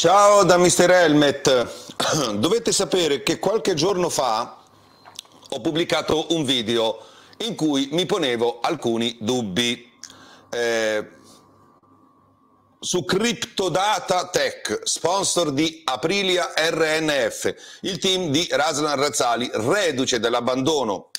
Ciao da Mr. Helmet. Dovete sapere che qualche giorno fa ho pubblicato un video in cui mi ponevo alcuni dubbi eh, su Cryptodata Tech, sponsor di Aprilia RNF, il team di Razlan Razzali, reduce dall'abbandono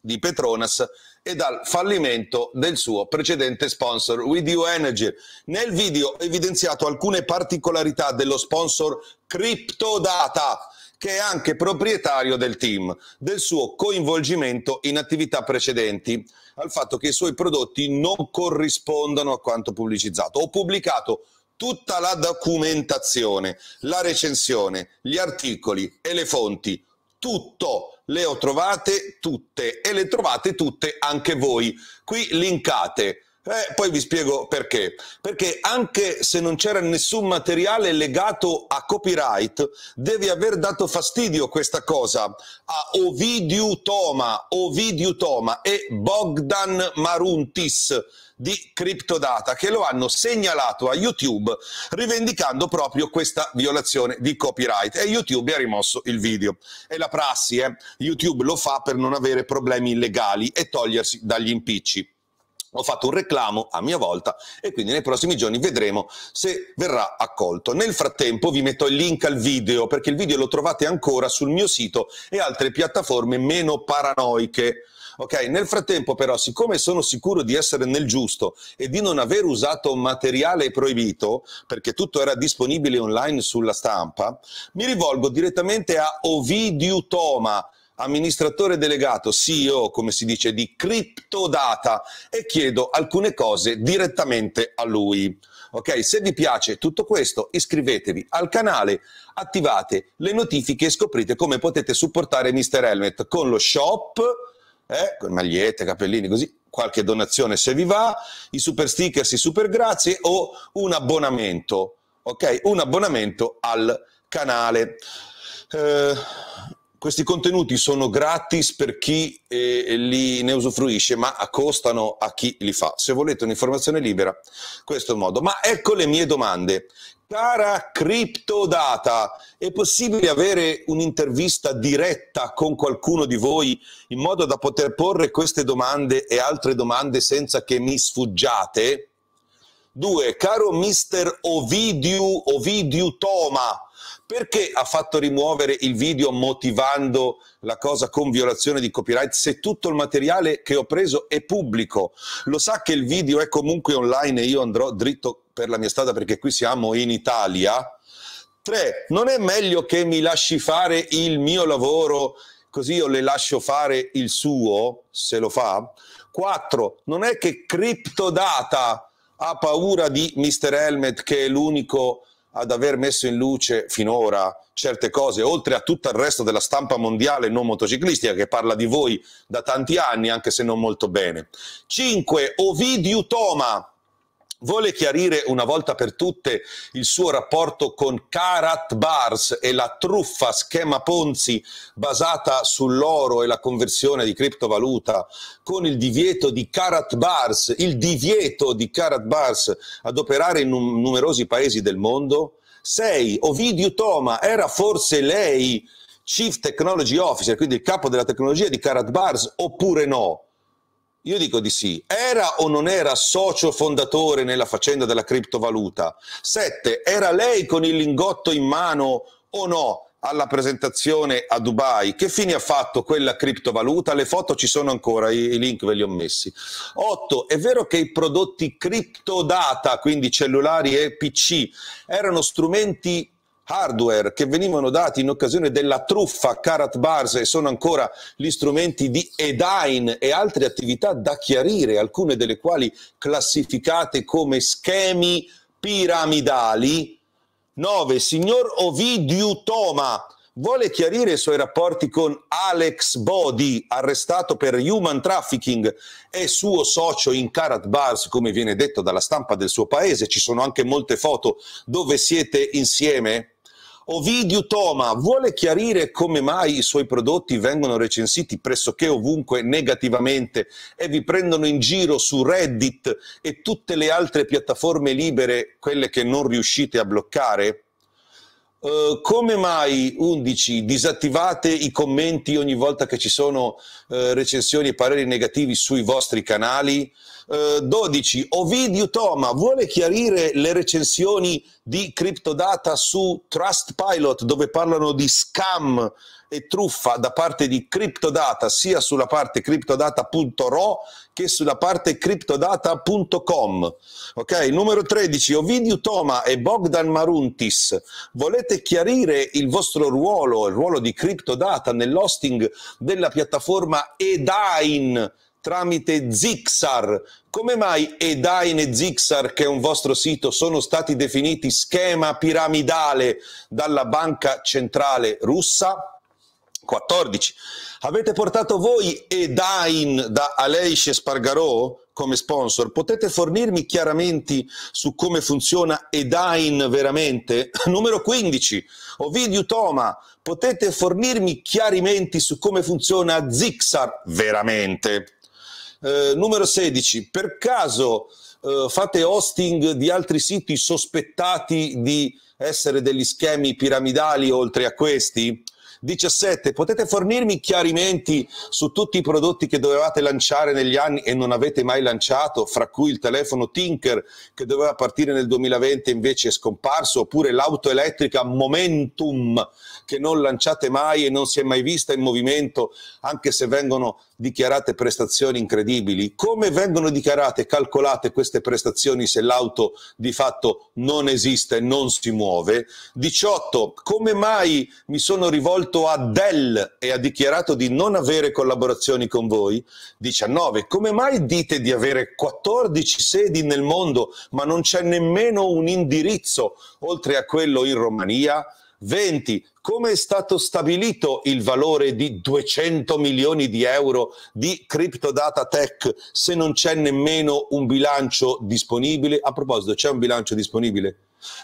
di Petronas e dal fallimento del suo precedente sponsor With You Energy. Nel video ho evidenziato alcune particolarità dello sponsor CryptoData che è anche proprietario del team, del suo coinvolgimento in attività precedenti, al fatto che i suoi prodotti non corrispondano a quanto pubblicizzato. Ho pubblicato tutta la documentazione, la recensione, gli articoli e le fonti, tutto le ho trovate tutte e le trovate tutte anche voi. Qui linkate eh, poi vi spiego perché. Perché anche se non c'era nessun materiale legato a copyright, deve aver dato fastidio questa cosa a Ovidiu Toma, Ovidiu Toma e Bogdan Maruntis di Cryptodata che lo hanno segnalato a YouTube rivendicando proprio questa violazione di copyright e YouTube ha rimosso il video. È la prassi, eh? YouTube lo fa per non avere problemi legali e togliersi dagli impicci ho fatto un reclamo a mia volta e quindi nei prossimi giorni vedremo se verrà accolto. Nel frattempo vi metto il link al video perché il video lo trovate ancora sul mio sito e altre piattaforme meno paranoiche. Ok, nel frattempo però, siccome sono sicuro di essere nel giusto e di non aver usato materiale proibito, perché tutto era disponibile online sulla stampa, mi rivolgo direttamente a Ovidiu Toma, amministratore delegato, CEO, come si dice, di Cryptodata e chiedo alcune cose direttamente a lui. Ok, se vi piace tutto questo iscrivetevi al canale, attivate le notifiche e scoprite come potete supportare Mr. Helmet con lo shop, eh, con magliette, capellini, così, qualche donazione se vi va, i super stickers, i super grazie o un abbonamento, ok? Un abbonamento al canale. Eh, questi contenuti sono gratis per chi eh, li ne usufruisce, ma costano a chi li fa. Se volete un'informazione libera, questo è il modo. Ma ecco le mie domande. Cara Cryptodata, è possibile avere un'intervista diretta con qualcuno di voi in modo da poter porre queste domande e altre domande senza che mi sfuggiate? Due, caro mister Ovidiu, Ovidiu Toma, perché ha fatto rimuovere il video motivando la cosa con violazione di copyright se tutto il materiale che ho preso è pubblico? Lo sa che il video è comunque online e io andrò dritto per la mia strada perché qui siamo in Italia? 3. Non è meglio che mi lasci fare il mio lavoro così io le lascio fare il suo se lo fa? 4. Non è che Cryptodata ha paura di Mr. Helmet che è l'unico ad aver messo in luce finora certe cose, oltre a tutto il resto della stampa mondiale non motociclistica che parla di voi da tanti anni, anche se non molto bene. 5. Ovidio Toma, vuole chiarire una volta per tutte il suo rapporto con Karat Bars e la truffa schema Ponzi basata sull'oro e la conversione di criptovaluta, con il divieto di Karat Bars, il divieto di Karat Bars ad operare in num- numerosi paesi del mondo? Sei, Ovidio Toma era forse lei Chief Technology Officer, quindi il capo della tecnologia di Karat Bars, oppure no? Io dico di sì. Era o non era socio fondatore nella faccenda della criptovaluta? Sette, Era lei con il lingotto in mano o no? alla presentazione a Dubai, che fine ha fatto quella criptovaluta? Le foto ci sono ancora, i, link ve li ho messi. Otto, È vero che i prodotti criptodata, quindi cellulari e PC, erano strumenti hardware che venivano dati in occasione della truffa Karat Bars e sono ancora gli strumenti di Edain e altre attività da chiarire, alcune delle quali classificate come schemi piramidali. 9. Signor Ovidiu Toma vuole chiarire i suoi rapporti con Alex Bodi, arrestato per human trafficking e suo socio in Karat Bars, come viene detto dalla stampa del suo paese. Ci sono anche molte foto dove siete insieme. Ovidio Toma vuole chiarire come mai i suoi prodotti vengono recensiti pressoché ovunque negativamente e vi prendono in giro su Reddit e tutte le altre piattaforme libere, quelle che non riuscite a bloccare? Uh, come mai 11 disattivate i commenti ogni volta che ci sono uh, recensioni e pareri negativi sui vostri canali? Uh, eh, 12 Ovidio Toma vuole chiarire le recensioni di criptodata su Trustpilot dove parlano di scam e truffa da parte di criptodata sia sulla parte criptodata.ro che sulla parte criptodata.com. Ok, numero 13, Ovidio Toma e Bogdan Maruntis, volete chiarire il vostro ruolo, il ruolo di criptodata nell'hosting della piattaforma Edain? tramite Zixar. Come mai Edain e Zixar, che è un vostro sito, sono stati definiti schema piramidale dalla Banca Centrale Russa? 14. Avete portato voi Edain da Aleix Spargarò come sponsor? Potete fornirmi chiaramente su come funziona Edain veramente? Numero 15. Ovidio Toma, potete fornirmi chiarimenti su come funziona Zixar veramente? Eh, numero 16, per caso eh, fate hosting di altri siti sospettati di essere degli schemi piramidali oltre a questi? 17. Potete fornirmi chiarimenti su tutti i prodotti che dovevate lanciare negli anni e non avete mai lanciato, fra cui il telefono Tinker che doveva partire nel 2020 e invece è scomparso, oppure l'auto elettrica Momentum che non lanciate mai e non si è mai vista in movimento, anche se vengono dichiarate prestazioni incredibili, come vengono dichiarate e calcolate queste prestazioni se l'auto di fatto non esiste, non si muove. 18. Come mai mi sono rivolto a Dell e ha dichiarato di non avere collaborazioni con voi? 19. Come mai dite di avere 14 sedi nel mondo ma non c'è nemmeno un indirizzo oltre a quello in Romania? 20. Come è stato stabilito il valore di 200 milioni di euro di CryptoData Tech se non c'è nemmeno un bilancio disponibile? A proposito, c'è un bilancio disponibile?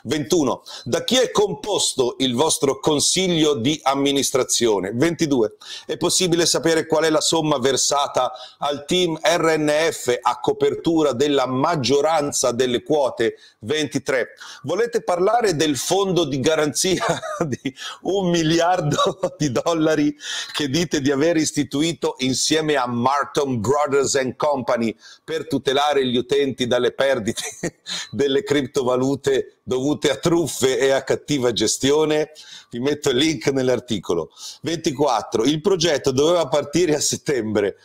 21. Da chi è composto il vostro consiglio di amministrazione? 22. È possibile sapere qual è la somma versata al team RNF a copertura della maggioranza delle quote? 23. Volete parlare del fondo di garanzia di un miliardo di dollari che dite di aver istituito insieme a Martin Brothers Company per tutelare gli utenti dalle perdite delle criptovalute dovute a truffe e a cattiva gestione? Vi metto il link nell'articolo. 24. Il progetto doveva partire a settembre,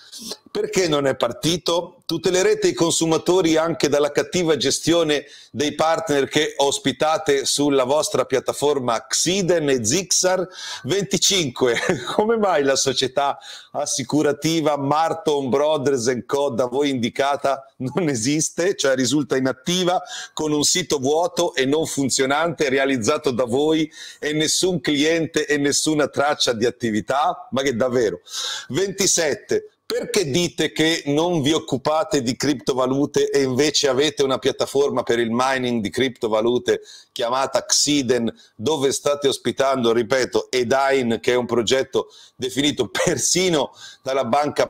perché non è partito? Tutelerete i consumatori anche dalla cattiva gestione dei partner che ospitate sulla vostra piattaforma Xiden e Zixar 25. Come mai la società assicurativa Marton Brothers Co. da voi indicata non esiste, cioè risulta inattiva con un sito vuoto e non funzionante realizzato da voi e nessun cliente e nessuna traccia di attività? Ma che davvero? 27 perché dite che non vi occupate di criptovalute e invece avete una piattaforma per il mining di criptovalute chiamata Xiden, dove state ospitando, ripeto, Edain, che è un progetto definito persino dalla Banca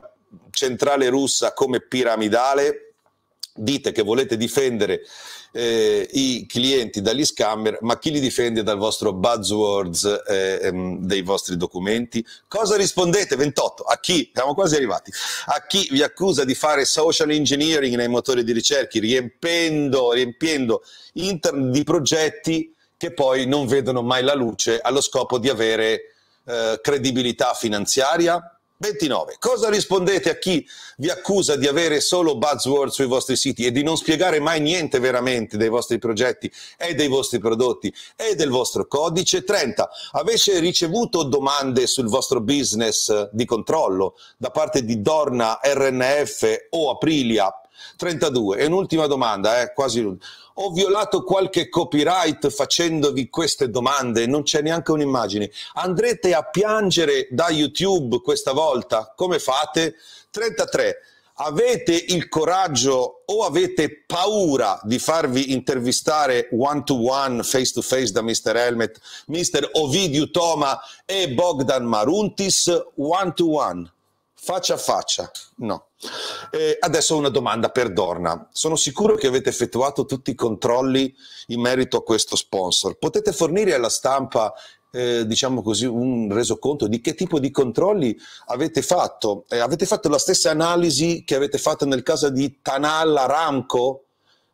Centrale Russa come piramidale? dite che volete difendere eh, i clienti dagli scammer, ma chi li difende dal vostro buzzwords eh, ehm, dei vostri documenti? Cosa rispondete 28 a chi siamo quasi arrivati? A chi vi accusa di fare social engineering nei motori di ricerca, riempendo, riempiendo internet di progetti che poi non vedono mai la luce allo scopo di avere eh, credibilità finanziaria, 29. Cosa rispondete a chi vi accusa di avere solo buzzword sui vostri siti e di non spiegare mai niente veramente dei vostri progetti e dei vostri prodotti e del vostro codice? 30. Avete ricevuto domande sul vostro business di controllo da parte di Dorna, RNF o Aprilia 32. E un'ultima domanda, eh, quasi Ho violato qualche copyright facendovi queste domande, non c'è neanche un'immagine. Andrete a piangere da YouTube questa volta? Come fate? 33. Avete il coraggio o avete paura di farvi intervistare one to one, face to face da Mr. Helmet, Mr. Ovidio Toma e Bogdan Maruntis one to one, faccia a faccia? No. Eh, adesso una domanda per Dorna. Sono sicuro che avete effettuato tutti i controlli in merito a questo sponsor. Potete fornire alla stampa eh, diciamo così, un resoconto di che tipo di controlli avete fatto. Eh, avete fatto la stessa analisi che avete fatto nel caso di Tanal Aramco,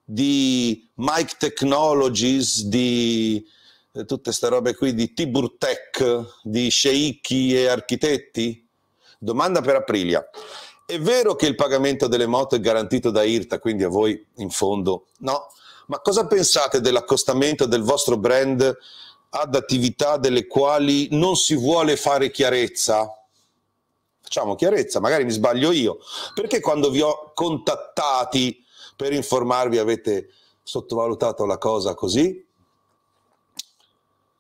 di Mike Technologies, di eh, tutte queste robe qui, di Tibur Tech, di sceicchi e architetti? Domanda per Aprilia è vero che il pagamento delle moto è garantito da IRTA, quindi a voi in fondo no, ma cosa pensate dell'accostamento del vostro brand ad attività delle quali non si vuole fare chiarezza? Facciamo chiarezza, magari mi sbaglio io, perché quando vi ho contattati per informarvi avete sottovalutato la cosa così?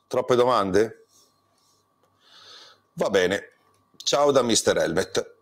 Troppe domande? Va bene, ciao da Mr. Helmet.